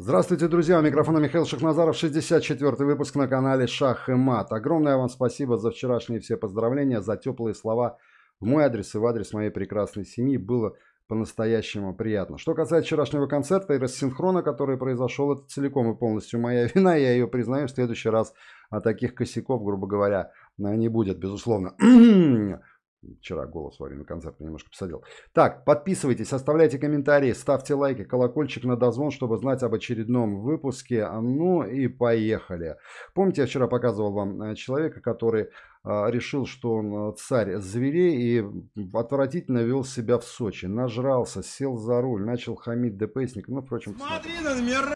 Здравствуйте, друзья. У микрофона Михаил Шахназаров. 64-й выпуск на канале Шах и Мат. Огромное вам спасибо за вчерашние все поздравления, за теплые слова в мой адрес и в адрес моей прекрасной семьи. Было по-настоящему приятно. Что касается вчерашнего концерта и рассинхрона, который произошел, это целиком и полностью моя вина. Я ее признаю. В следующий раз о а таких косяков, грубо говоря, не будет, безусловно. Вчера голос во время концерта немножко посадил. Так, подписывайтесь, оставляйте комментарии, ставьте лайки, колокольчик на дозвон, чтобы знать об очередном выпуске. Ну и поехали. Помните, я вчера показывал вам э, человека, который э, решил, что он э, царь зверей и отвратительно вел себя в Сочи. Нажрался, сел за руль, начал хамить ДПСник. Ну, впрочем, смотри, смотри. на номера!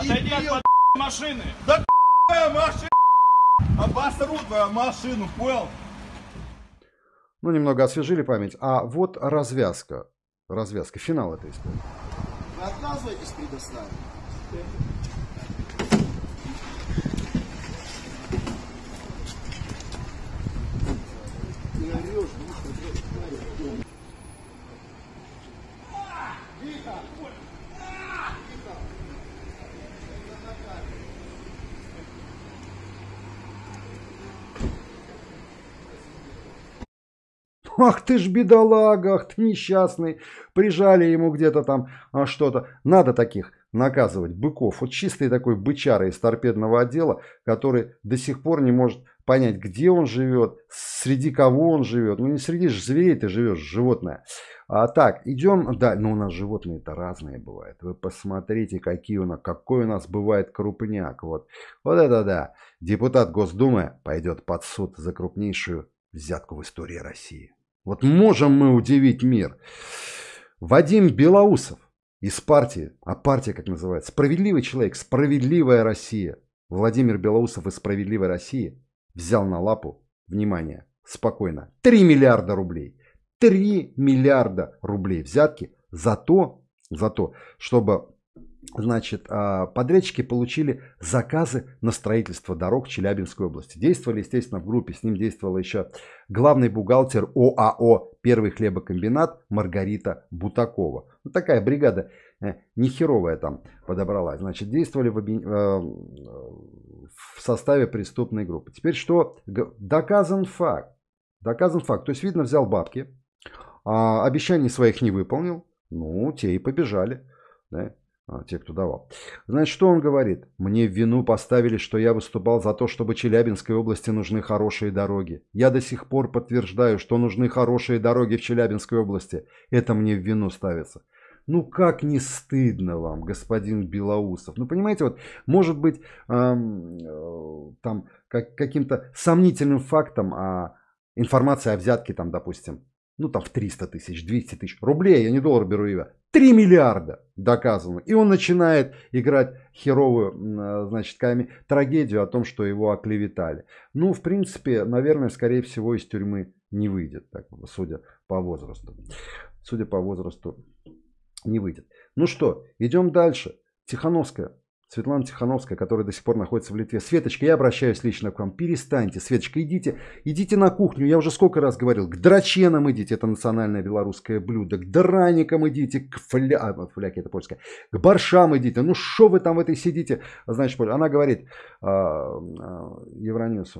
Отойди от под... машины. Да твоя машина. Обосру твою машину, понял? Ну, немного освежили память. А вот развязка. Развязка, финал этой истории. Вы отказываетесь предоставить? Ах ты ж бедолага, ах ты несчастный. Прижали ему где-то там а что-то. Надо таких наказывать быков. Вот чистый такой бычара из торпедного отдела, который до сих пор не может понять, где он живет, среди кого он живет. Ну, не среди же зверей ты живешь, животное. А так, идем, да, но ну, у нас животные-то разные бывают. Вы посмотрите, какие у нас, какой у нас бывает крупняк. Вот, вот это да. Депутат Госдумы пойдет под суд за крупнейшую взятку в истории России. Вот можем мы удивить мир. Вадим Белоусов из партии, а партия как называется, справедливый человек, справедливая Россия. Владимир Белоусов из справедливой России взял на лапу, внимание, спокойно, 3 миллиарда рублей. 3 миллиарда рублей взятки за то, за то, чтобы Значит, а, подрядчики получили заказы на строительство дорог Челябинской области. Действовали, естественно, в группе. С ним действовала еще главный бухгалтер ОАО «Первый хлебокомбинат» Маргарита Бутакова. Вот такая бригада э, нехеровая там подобралась. Значит, действовали в, объ... Э, в составе преступной группы. Теперь что? Доказан факт. Доказан факт. То есть, видно, взял бабки, а, обещаний своих не выполнил. Ну, те и побежали. Да? А, те, кто давал. Значит, что он говорит? Мне в вину поставили, что я выступал за то, чтобы Челябинской области нужны хорошие дороги. Я до сих пор подтверждаю, что нужны хорошие дороги в Челябинской области. Это мне в вину ставится. Ну как не стыдно вам, господин Белоусов? Ну понимаете, вот может быть эм, э, там как, каким-то сомнительным фактом а информация о взятке там, допустим, ну там в 300 тысяч, 200 тысяч рублей, я не доллар беру, его. 3 миллиарда доказано. И он начинает играть херовую, э, значит, трагедию о том, что его оклеветали. Ну, в принципе, наверное, скорее всего, из тюрьмы не выйдет, так, судя по возрасту. Судя по возрасту, не выйдет. Ну что, идем дальше. Тихановская Светлана Тихановская, которая до сих пор находится в Литве. Светочка, я обращаюсь лично к вам. Перестаньте. Светочка, идите. Идите на кухню. Я уже сколько раз говорил. К драченам идите. Это национальное белорусское блюдо. К драникам идите. К фля... а, фляки это польское. К боршам идите. Ну что вы там в этой сидите? Значит, она говорит э,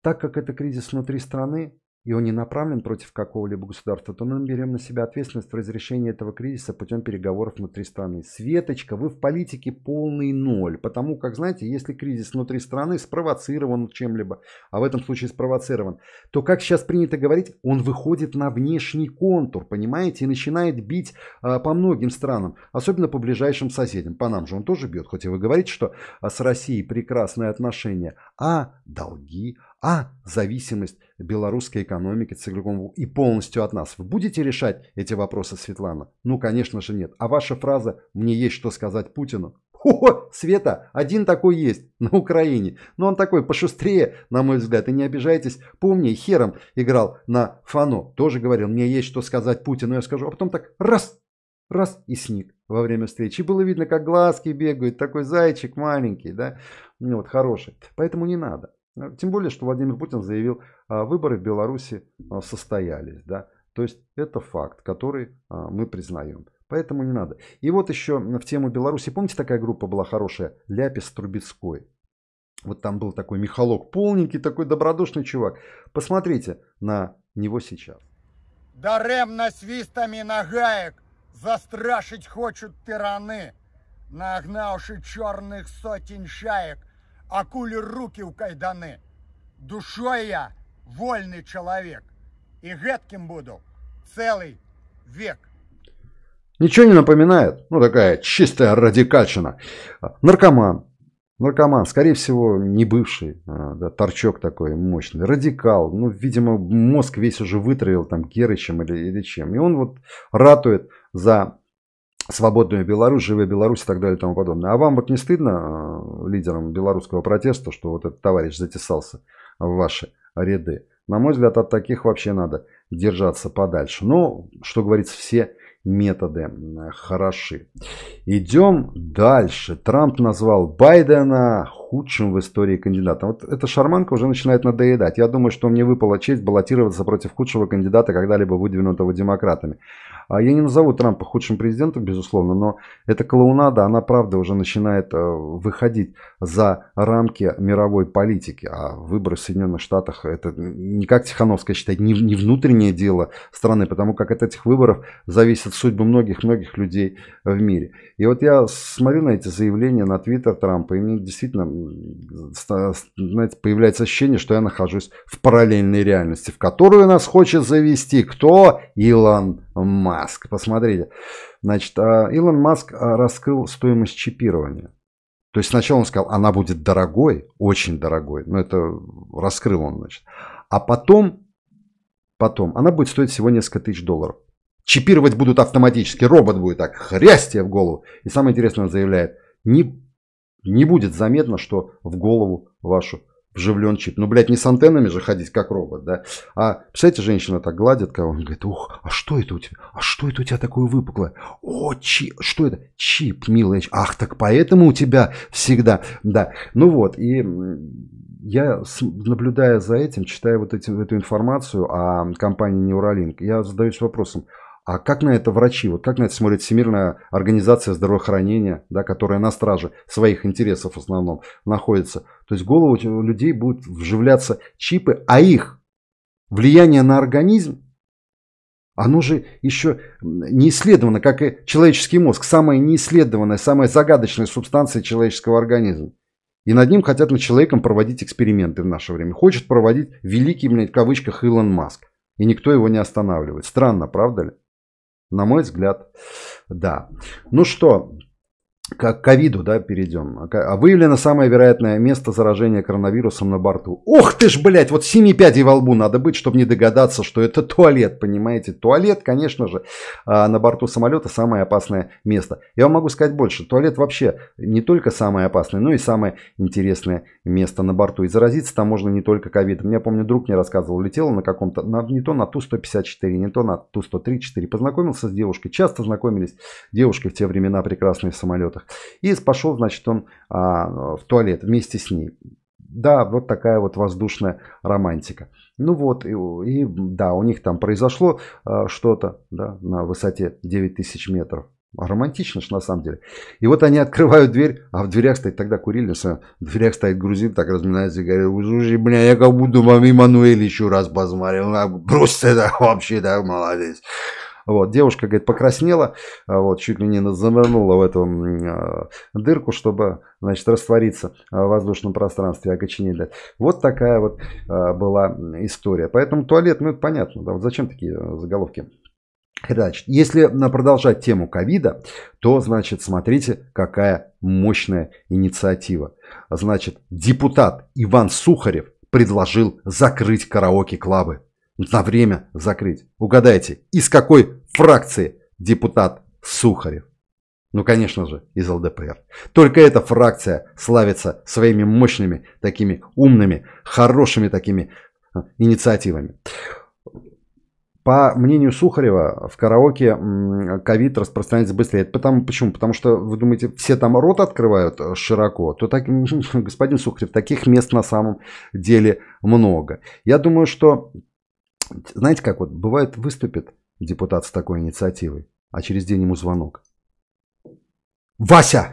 Так как это кризис внутри страны, и он не направлен против какого-либо государства, то мы берем на себя ответственность в разрешении этого кризиса путем переговоров внутри страны. Светочка, вы в политике полный ноль, потому как, знаете, если кризис внутри страны спровоцирован чем-либо, а в этом случае спровоцирован, то, как сейчас принято говорить, он выходит на внешний контур, понимаете, и начинает бить а, по многим странам, особенно по ближайшим соседям. По нам же он тоже бьет, хоть и вы говорите, что а, с Россией прекрасные отношения, а долги, а зависимость белорусской экономики целиком и полностью от нас. Вы будете решать эти вопросы, Светлана? Ну, конечно же, нет. А ваша фраза «мне есть что сказать Путину» О, Света, один такой есть на Украине. Но ну, он такой пошустрее, на мой взгляд. И не обижайтесь, поумнее. Хером играл на Фано. Тоже говорил, мне есть что сказать Путину. Я скажу, а потом так раз, раз и сник во время встречи. было видно, как глазки бегают. Такой зайчик маленький, да? Ну вот, хороший. Поэтому не надо. Э, тем более, что Владимир Путин заявил, а, выборы в Беларуси а, состоялись. Да? То есть это факт, который а, мы признаем. Поэтому не надо. И вот еще в тему Беларуси. Помните, такая группа была хорошая? Ляпис Трубецкой. Вот там был такой Михалок, полненький, такой добродушный чувак. Посмотрите на него сейчас. Даремно свистами на гаек застрашить хочут тираны, нагнавши черных сотен шаек – а руки ў кайданы. Душой я вольный человек И гэтким буду целый век. Ничего не напоминает? Ну, такая чистая радикальщина. Наркоман. Наркоман, скорее всего, не бывший, а, да, торчок такой мощный, радикал. Ну, видимо, мозг весь уже вытравил там Герычем или, или чем. И он вот ратует за свободную Беларусь, живая Беларусь и так далее и тому подобное. А вам вот не стыдно э, лидерам белорусского протеста, что вот этот товарищ затесался в ваши ряды? На мой взгляд, от таких вообще надо держаться подальше. Но, что говорится, все методы хороши. Идем дальше. Трамп назвал Байдена худшим в истории кандидатом. Вот эта шарманка уже начинает надоедать. Я думаю, что мне выпала честь баллотироваться против худшего кандидата, когда-либо выдвинутого демократами. А Я не назову Трампа худшим президентом, безусловно, но эта клоунада, она правда уже начинает э, выходить за рамки мировой политики. А выборы в Соединенных Штатах, это не как Тихановская считает, не, не внутреннее дело страны, потому как от этих выборов зависят судьба многих-многих людей в мире. И вот я смотрю на эти заявления на Твиттер Трампа, и мне действительно знаете, появляется ощущение, что я нахожусь в параллельной реальности, в которую нас хочет завести кто? Илон Маск. Посмотрите. Значит, а, Илон Маск а, раскрыл стоимость чипирования. То есть сначала он сказал, она будет дорогой, очень дорогой. Но это раскрыл он, значит. А потом, потом, она будет стоить всего несколько тысяч долларов. Чипировать будут автоматически, робот будет так, хрясть в голову. И самое интересное, он заявляет, не, не будет заметно, что в голову вашу вживлен чип. Ну, блядь, не с антеннами же ходить, как робот, да? А, представляете, женщина так гладит кого, он говорит, ух, а что это у тебя? А что это у тебя такое выпуклое? О, чип, что это? Чип, милая, ах, так поэтому у тебя всегда, да. Ну вот, и я, наблюдая за этим, читая вот эти, эту информацию о компании Neuralink, я задаюсь вопросом, а как на это врачи? Вот как на это смотрит Всемирная организация здравоохранения, да, которая на страже своих интересов в основном находится? То есть голову людей будут вживляться чипы, а их влияние на организм, оно же еще не исследовано, как и человеческий мозг. Самая неисследованная, самая загадочная субстанция человеческого организма. И над ним хотят над человеком проводить эксперименты в наше время. Хочет проводить великий, блядь, в кавычках, Илон Маск. И никто его не останавливает. Странно, правда ли? На мой взгляд, да. Ну что, к ковиду, да, перейдем. А, а выявлено самое вероятное место заражения коронавирусом на борту. Ох ты ж, блядь, вот семи пядей во лбу надо быть, чтобы не догадаться, что это туалет, понимаете? Туалет, конечно же, а, на борту самолета самое опасное место. Я вам могу сказать больше. Туалет вообще не только самое опасное, но и самое интересное место на борту. И заразиться там можно не только ковидом. Я помню, друг мне рассказывал, летел на каком-то, на, не то на Ту-154, не то на Ту-134. Познакомился с девушкой, часто знакомились девушки в те времена прекрасные в самолетах животных. И пошел, значит, он а, в туалет вместе с ней. Да, вот такая вот воздушная романтика. Ну вот, и, и да, у них там произошло а, что-то да, на высоте 9000 метров. Романтично же на самом деле. И вот они открывают дверь, а в дверях стоит тогда курильница, в дверях стоит грузин, так разминается и говорит, слушай, бля, я как будто вам Эммануэль еще раз посмотрел, просто это вообще, да, молодец. Вот, девушка, говорит, покраснела, а вот, чуть ли не занырнула в эту а, дырку, чтобы, значит, раствориться в воздушном пространстве, окоченели. Вот такая вот а, была история. Поэтому туалет, ну, это понятно, да, вот зачем такие заголовки? Значит, если продолжать тему ковида, то, значит, смотрите, какая мощная инициатива. Значит, депутат Иван Сухарев предложил закрыть караоке-клабы на время закрыть. Угадайте, из какой фракции депутат Сухарев? Ну, конечно же, из ЛДПР. Только эта фракция славится своими мощными, такими умными, хорошими такими э, инициативами. По мнению Сухарева, в караоке ковид распространяется быстрее. Это потому, почему? Потому что, вы думаете, все там рот открывают э, широко, то так, господин Сухарев, таких мест на самом деле много. Я думаю, что знаете как, вот бывает выступит депутат с такой инициативой, а через день ему звонок. Вася,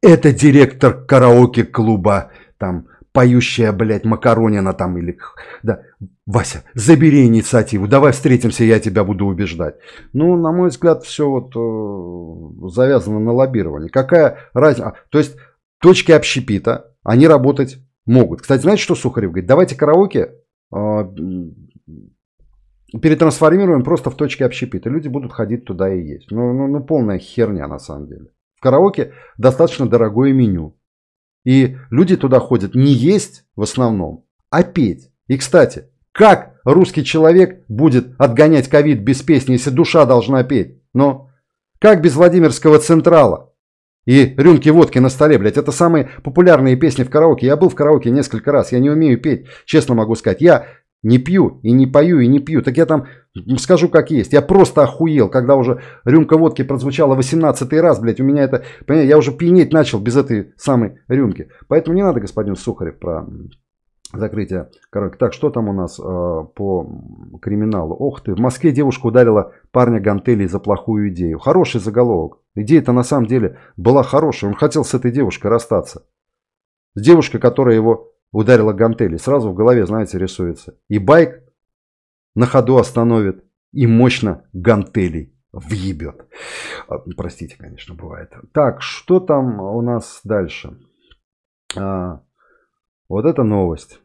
это директор караоке-клуба, там, поющая, блядь, макаронина там или... Да, Вася, забери инициативу, давай встретимся, я тебя буду убеждать. Ну, на мой взгляд, все вот э, завязано на лоббировании. Какая разница? А, то есть точки общепита, они работать могут. Кстати, знаете, что Сухарев говорит? Давайте караоке а, перетрансформируем просто в точки общепита. Люди будут ходить туда и есть. Ну, ну, ну полная херня на самом деле. В караоке достаточно дорогое меню. И люди туда ходят не есть в основном, а петь. И, кстати, как русский человек будет отгонять ковид без песни, если душа должна петь? Но как без Владимирского Централа? И рюмки водки на столе, блядь, это самые популярные песни в караоке. Я был в караоке несколько раз, я не умею петь, честно могу сказать. Я не пью и не пою и не пью. Так я там скажу как есть. Я просто охуел, когда уже рюмка водки прозвучала 18 раз, блядь. У меня это, понимаете, я уже пьянеть начал без этой самой рюмки. Поэтому не надо, господин Сухарев, про закрытие Короче, Так, что там у нас э, по криминалу? Ох ты, в Москве девушка ударила парня гантелей за плохую идею. Хороший заголовок. Идея-то на самом деле была хорошая. Он хотел с этой девушкой расстаться. С девушкой, которая его ударила гантели, сразу в голове, знаете, рисуется. И байк на ходу остановит, и мощно гантелей въебет. А, простите, конечно, бывает. Так, что там у нас дальше? А, вот это новость.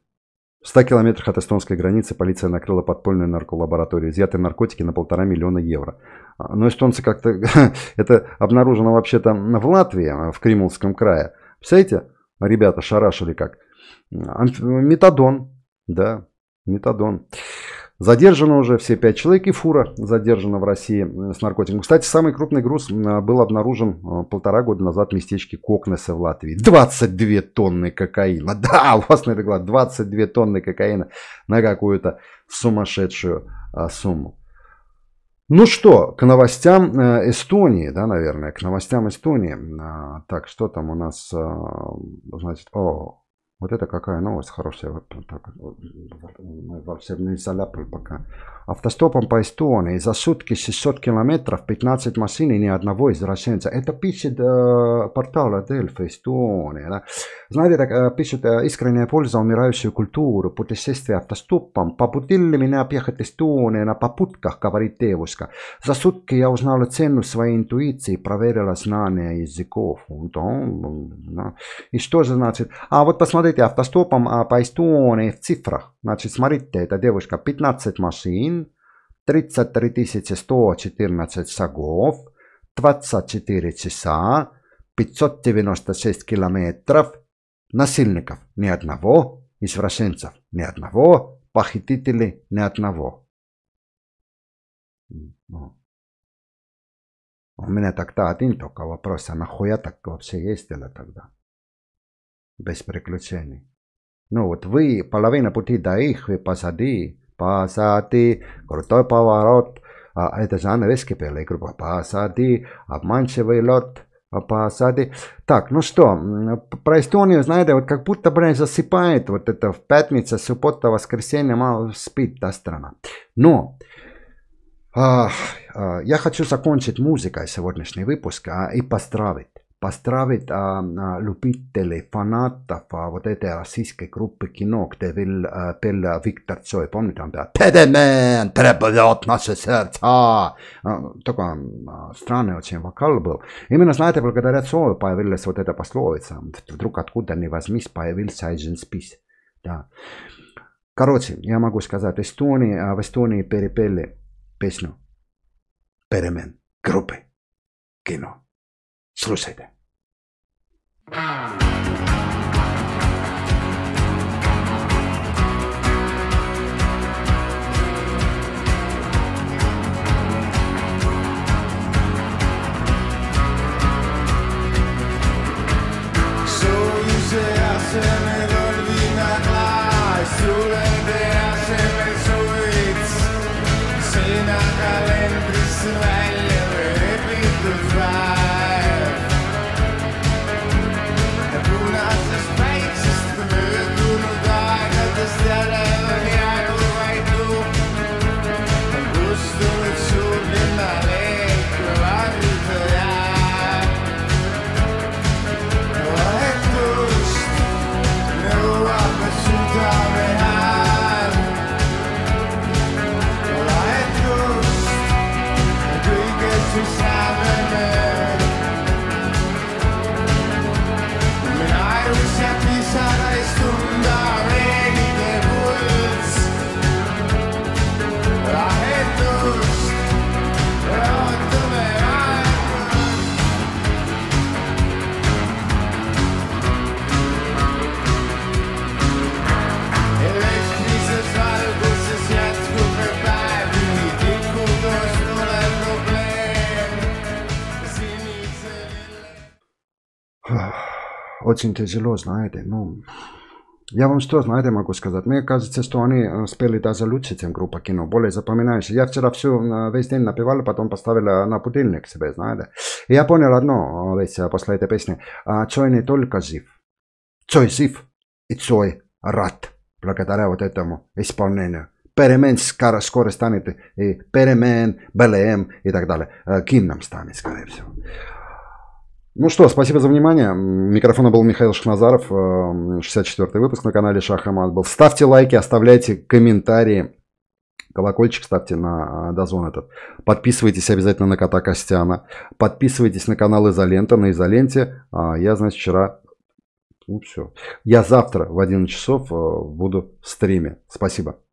В 100 километрах от эстонской границы полиция накрыла подпольную нарколабораторию. Изъяты наркотики на полтора миллиона евро. А, но эстонцы как-то... это обнаружено вообще то в Латвии, в Кримулском крае. Представляете, ребята шарашили как. Метадон, да, метадон. Задержано уже все пять человек и фура задержана в России э, с наркотиком. Кстати, самый крупный груз э, был обнаружен э, полтора года назад в местечке Кокнеса в Латвии. 22 тонны кокаина. Да, у вас на это глаз 22 тонны кокаина на какую-то сумасшедшую а, сумму. Ну что, к новостям Эстонии, да, наверное, к новостям Эстонии. А, так, что там у нас, значит, о, вот это какая новость хорошая. Вот так, э, мы во все заляпали пока. Автостопом по Эстонии за сутки 600 километров, 15 машин и ни одного извращенца. Это пишет э, портал Дельфи Эстония. Да? Знаете, так э, пишет э, искренняя польза умирающую культуру, путешествие автостопом. Побудили меня объехать Эстонию на попутках, говорит девушка. За сутки я узнала цену своей интуиции, проверила знания языков. И что же значит? А вот посмотрите, смотрите, автостопом а, по Эстонии в цифрах. Значит, смотрите, эта девушка 15 машин, 33 114 шагов, 24 часа, 596 километров, насильников ни одного, извращенцев ни одного, похитителей ни одного. У меня тогда один только вопрос, а нахуя так вообще ездила тогда? без приключений. Ну вот вы половина пути до их, вы посади, посади, крутой поворот. А это же английский пела группа посади, обманчивый лед, посади. Так, ну что, про Эстонию, знаете, вот как будто, блин, засыпает вот это в пятницу, суббота, воскресенье, мало спит та страна. Но а, а, я хочу закончить музыкой сегодняшний выпуск а, и поздравить поздравить а, любителей, фанатов а, вот этой российской группы кино, где был, а, был Виктор Цой, помните, он пел «Педемен требует наши сердца». Такой а, странный очень вокал был. Именно, знаете, благодаря Цою появилась вот эта пословица. Вдруг откуда не возьмись, появился один список. Да. Короче, я могу сказать, Эстонии, в Эстонии перепели песню «Перемен» группы кино. Слушайте. очень тяжело, знаете, ну... Я вам что, знаете, могу сказать? Мне кажется, что они спели даже лучше, чем группа кино, более запоминающие. Я вчера всю, весь день напевал, потом поставил на будильник себе, знаете. И я понял одно весь после этой песни. А цой не только жив, Цой жив и Цой рад благодаря вот этому исполнению. Перемен скоро, скоро станет и перемен, БЛМ и так далее. Гимном станет, скорее всего. Ну что, спасибо за внимание. Микрофона был Михаил Шахназаров. 64-й э, выпуск на канале Шахмат был. Ставьте лайки, оставляйте комментарии. Колокольчик ставьте на э, дозон этот. Подписывайтесь обязательно на кота Костяна. Подписывайтесь на канал Изолента. На Изоленте а, я, значит, вчера... Ну все. Я завтра в 11 часов э, буду в стриме. Спасибо.